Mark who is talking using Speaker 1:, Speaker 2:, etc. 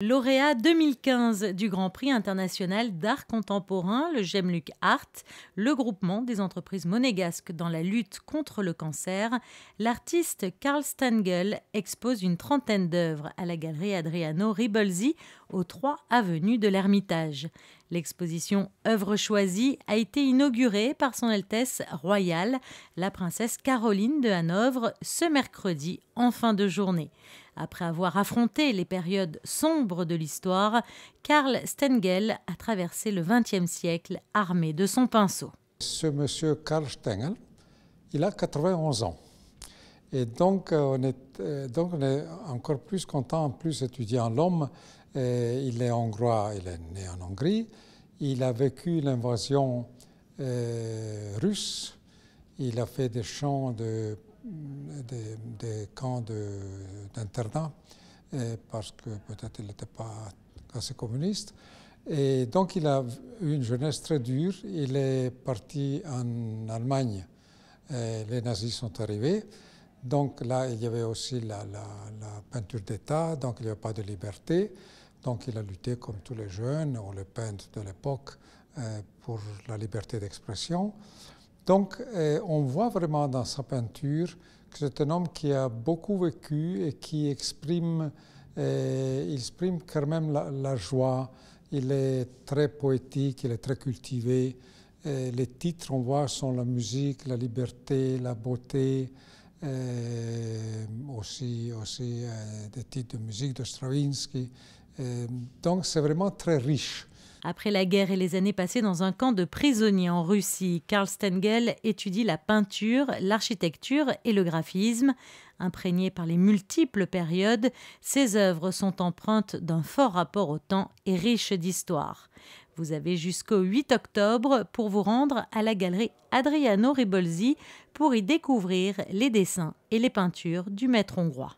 Speaker 1: Lauréat 2015 du Grand Prix international d'art contemporain, le Gemluc Art, le groupement des entreprises monégasques dans la lutte contre le cancer, l'artiste Karl Stengel expose une trentaine d'œuvres à la galerie Adriano Ribolzi aux 3 avenues de l'Ermitage. L'exposition Œuvres choisies a été inaugurée par son Altesse royale, la princesse Caroline de Hanovre, ce mercredi en fin de journée. Après avoir affronté les périodes sombres de l'histoire, Karl Stengel a traversé le XXe siècle armé de son pinceau.
Speaker 2: Ce monsieur Karl Stengel, il a 91 ans. Et donc, euh, on est, euh, donc on est encore plus content, en plus étudiant l'homme. Euh, il est hongrois, il est né en Hongrie. Il a vécu l'invasion russe. Il a fait des champs de des, camps d'internat, parce que peut-être il n'était pas assez communiste. Et donc il a eu une jeunesse très dure. Il est parti en Allemagne. les nazis sont arrivés. Donc là, il y avait aussi la, la peinture d'État, donc il n'y avait pas de liberté. Donc il a lutté comme tous les jeunes ou les peintres de l'époque euh, pour la liberté d'expression. Donc, euh, on voit vraiment dans sa peinture que c'est un homme qui a beaucoup vécu et qui exprime, euh, il exprime quand même la, joie. Il est très poétique, il est très cultivé. Euh, les titres, on voit, sont la musique, la liberté, la beauté, aussi, aussi des titres de musique de Stravinsky. donc, c'est vraiment très riche.
Speaker 1: Après la guerre et les années passées dans un camp de prisonniers en Russie, Karl Stengel étudie la peinture, l'architecture et le graphisme. Imprégné par les multiples périodes, ses œuvres sont empreintes d'un fort rapport au temps et riches d'histoire. Vous avez jusqu'au 8 octobre pour vous rendre à la galerie Adriano Ribolzi pour y découvrir les dessins et les peintures du maître hongrois.